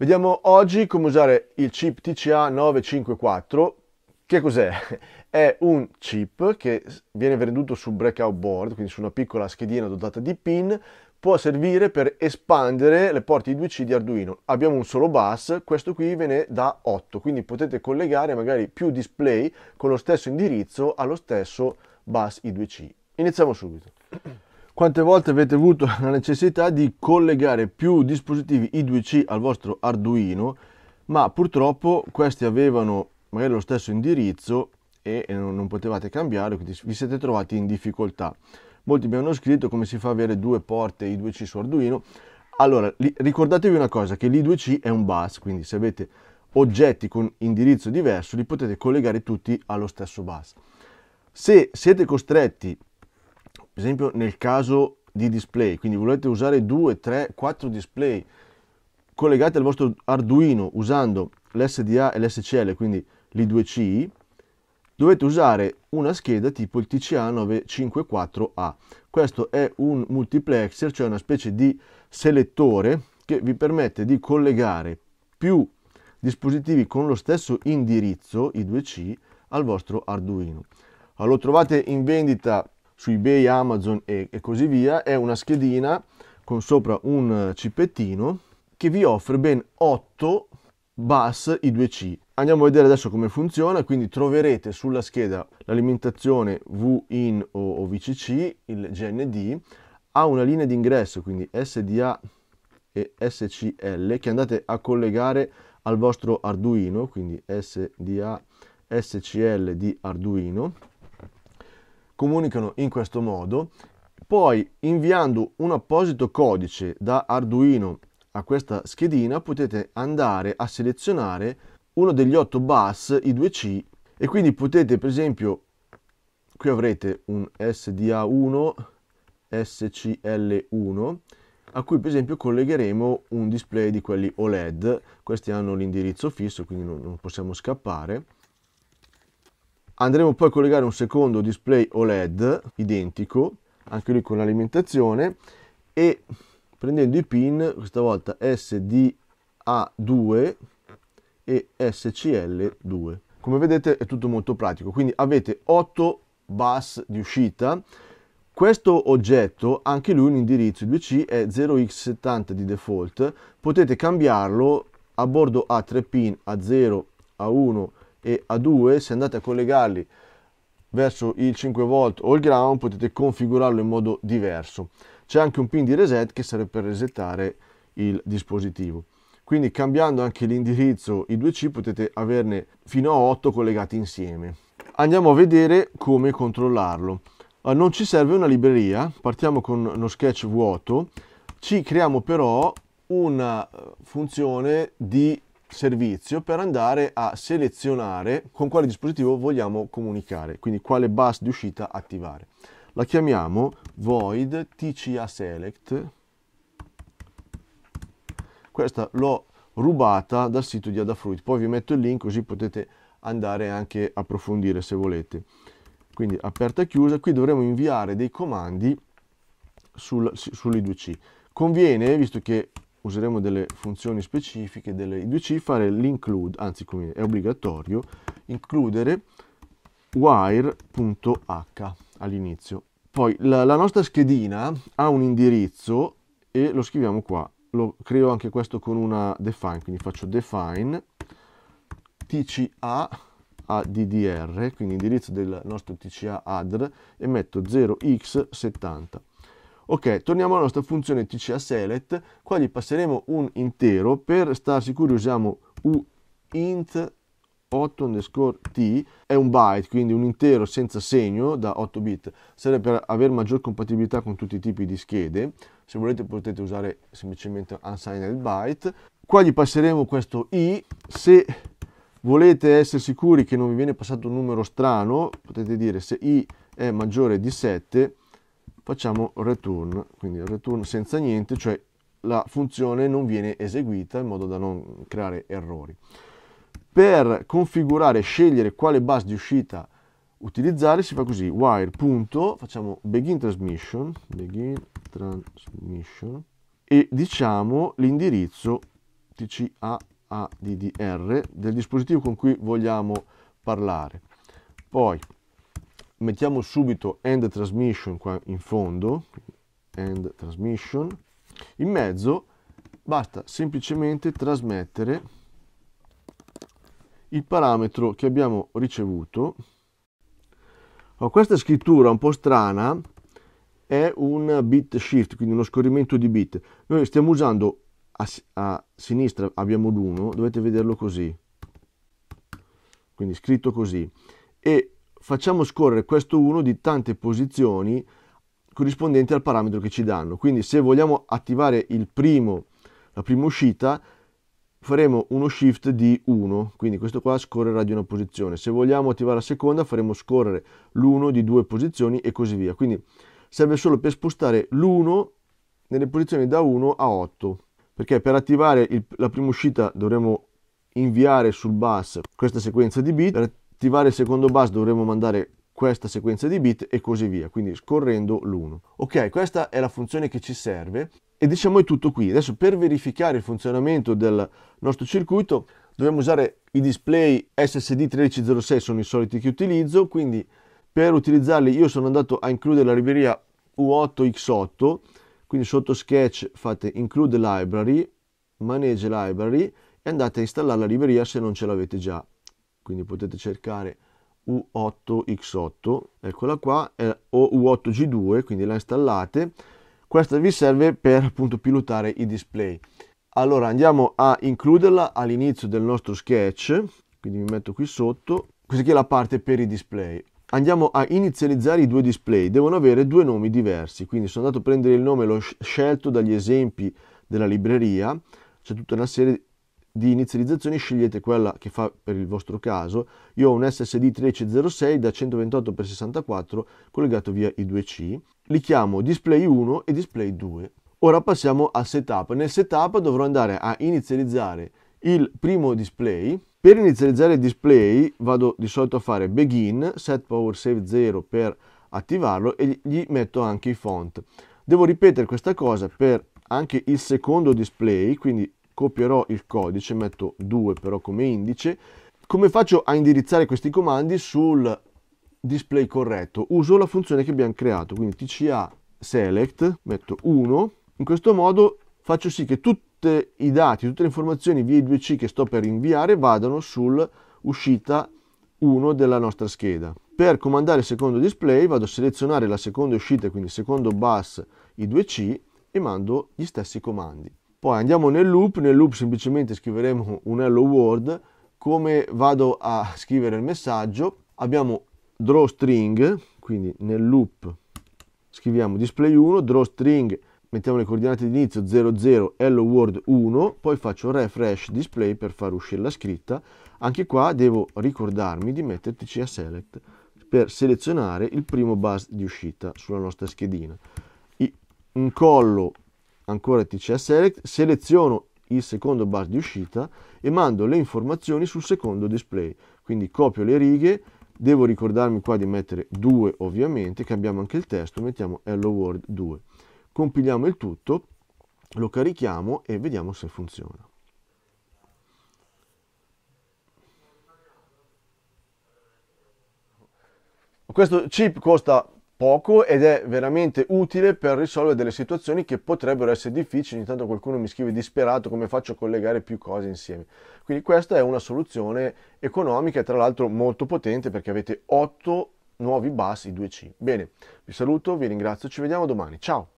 Vediamo oggi come usare il chip TCA954. Che cos'è? È un chip che viene venduto su breakout board, quindi su una piccola schedina dotata di pin, può servire per espandere le porte I2C di Arduino. Abbiamo un solo bus, questo qui ve ne dà 8, quindi potete collegare magari più display con lo stesso indirizzo allo stesso bus I2C. Iniziamo subito. Quante volte avete avuto la necessità di collegare più dispositivi I2C al vostro Arduino, ma purtroppo questi avevano magari lo stesso indirizzo e non potevate cambiare, quindi vi siete trovati in difficoltà. Molti mi hanno scritto come si fa ad avere due porte I2C su Arduino. Allora, ricordatevi una cosa, che l'I2C è un bus, quindi se avete oggetti con indirizzo diverso li potete collegare tutti allo stesso bus. Se siete costretti per esempio nel caso di display, quindi volete usare 2, 3, 4 display collegati al vostro Arduino usando l'SDA e l'SCL, quindi l'i2C, dovete usare una scheda tipo il TCA954A. Questo è un multiplexer, cioè una specie di selettore che vi permette di collegare più dispositivi con lo stesso indirizzo, i2C, al vostro Arduino. Lo trovate in vendita su eBay, Amazon e, e così via, è una schedina con sopra un eh, cipettino che vi offre ben 8 bus I2C. Andiamo a vedere adesso come funziona, quindi troverete sulla scheda l'alimentazione VIN o VCC, il GND, ha una linea di ingresso, quindi SDA e SCL, che andate a collegare al vostro Arduino, quindi SDA SCL di Arduino comunicano in questo modo, poi inviando un apposito codice da Arduino a questa schedina potete andare a selezionare uno degli 8 bus, i 2C, e quindi potete per esempio, qui avrete un SDA1, SCL1, a cui per esempio collegheremo un display di quelli OLED, questi hanno l'indirizzo fisso quindi non, non possiamo scappare, Andremo poi a collegare un secondo display OLED identico, anche lui con l'alimentazione, e prendendo i pin, questa volta SDA2 e SCL2. Come vedete è tutto molto pratico, quindi avete 8 bus di uscita. Questo oggetto, anche lui un indirizzo 2C, è 0x70 di default, potete cambiarlo a bordo a 3 pin, a 0, a 1, e A2 se andate a collegarli verso il 5V o il ground potete configurarlo in modo diverso c'è anche un pin di reset che serve per resettare il dispositivo quindi cambiando anche l'indirizzo i 2C potete averne fino a 8 collegati insieme andiamo a vedere come controllarlo eh, non ci serve una libreria partiamo con uno sketch vuoto ci creiamo però una eh, funzione di servizio per andare a selezionare con quale dispositivo vogliamo comunicare, quindi quale bus di uscita attivare. La chiamiamo void tca select. Questa l'ho rubata dal sito di Adafruit, poi vi metto il link così potete andare anche a approfondire se volete. Quindi aperta e chiusa, qui dovremo inviare dei comandi sul, sull'I2C. Conviene, visto che useremo delle funzioni specifiche, delle I2C, fare l'include, anzi come è obbligatorio, includere wire.h all'inizio. Poi la, la, nostra schedina ha un indirizzo e lo scriviamo qua. Lo creo anche questo con una define, quindi faccio define tca addr, quindi indirizzo del nostro tca addr e metto 0x70. Ok, torniamo alla nostra funzione TCA select, qua gli passeremo un intero, per star sicuri usiamo uint 8 underscore t è un byte, quindi un intero senza segno da 8 bit, serve per avere maggior compatibilità con tutti i tipi di schede, se volete potete usare semplicemente unsigned byte. Qua gli passeremo questo i, se volete essere sicuri che non vi viene passato un numero strano, potete dire se i è maggiore di 7, facciamo return, quindi return senza niente, cioè la funzione non viene eseguita in modo da non creare errori. Per configurare e scegliere quale bus di uscita utilizzare si fa così, wire, punto, facciamo begin transmission, begin transmission e diciamo l'indirizzo tcaddr del dispositivo con cui vogliamo parlare. Poi mettiamo subito end transmission qua in fondo, end transmission, in mezzo basta semplicemente trasmettere il parametro che abbiamo ricevuto. Oh, questa scrittura un po' strana è un bit shift, quindi uno scorrimento di bit. Noi stiamo usando a, a sinistra abbiamo l'1, dovete vederlo così, quindi scritto così, e facciamo scorrere questo 1 di tante posizioni corrispondenti al parametro che ci danno. Quindi se vogliamo attivare primo, la prima uscita, faremo uno shift di 1, quindi questo qua scorrerà di una posizione. Se vogliamo attivare la seconda faremo scorrere l'1 di due posizioni e così via. Quindi serve solo per spostare l'1 nelle posizioni da 1 a 8, perché per attivare il, la prima uscita dovremo inviare sul bus questa sequenza di bit, per attivare il secondo bus dovremo mandare questa sequenza di bit e così via, quindi scorrendo l'1. Ok, questa è la funzione che ci serve e diciamo è tutto qui. Adesso per verificare il funzionamento del nostro circuito dobbiamo usare i display SSD1306, sono i soliti che utilizzo, quindi per utilizzarli io sono andato a includere la libreria U8X8, quindi sotto sketch fate include library, manage library e andate a installare la libreria se non ce l'avete già quindi potete cercare U8X8, eccola qua, o U8G2, quindi la installate. Questa vi serve per appunto pilotare i display. Allora andiamo a includerla all'inizio del nostro sketch, quindi mi metto qui sotto. Questa qui è la parte per i display. Andiamo a inizializzare i due display, devono avere due nomi diversi, quindi sono andato a prendere il nome, l'ho scelto dagli esempi della libreria, c'è tutta una serie di inizializzazione scegliete quella che fa per il vostro caso. Io ho un SSD 1306 da 128x64 collegato via I2C. Li chiamo display 1 e display 2. Ora passiamo al setup. Nel setup dovrò andare a inizializzare il primo display. Per inizializzare il display vado di solito a fare begin, set power save 0 per attivarlo e gli metto anche i font. Devo ripetere questa cosa per anche il secondo display, quindi copierò il codice, metto 2 però come indice. Come faccio a indirizzare questi comandi sul display corretto? Uso la funzione che abbiamo creato, quindi tca select, metto 1. In questo modo faccio sì che tutti i dati, tutte le informazioni via i 2C che sto per inviare vadano sull'uscita 1 della nostra scheda. Per comandare il secondo display vado a selezionare la seconda uscita, quindi secondo bus I2C e mando gli stessi comandi. Poi andiamo nel loop, nel loop semplicemente scriveremo un hello world, come vado a scrivere il messaggio abbiamo draw string, quindi nel loop scriviamo display 1, draw string, mettiamo le coordinate di inizio 00, hello world 1, poi faccio refresh display per far uscire la scritta, anche qua devo ricordarmi di metterci a select per selezionare il primo bus di uscita sulla nostra schedina. Incollo ancora TCA Select, seleziono il secondo bar di uscita e mando le informazioni sul secondo display. Quindi copio le righe, devo ricordarmi qua di mettere 2 ovviamente, cambiamo anche il testo, mettiamo Hello World 2. Compiliamo il tutto, lo carichiamo e vediamo se funziona. Questo chip costa poco ed è veramente utile per risolvere delle situazioni che potrebbero essere difficili. Intanto qualcuno mi scrive disperato come faccio a collegare più cose insieme. Quindi questa è una soluzione economica, e tra l'altro molto potente perché avete 8 nuovi bus i 2C. Bene, vi saluto, vi ringrazio, ci vediamo domani. Ciao!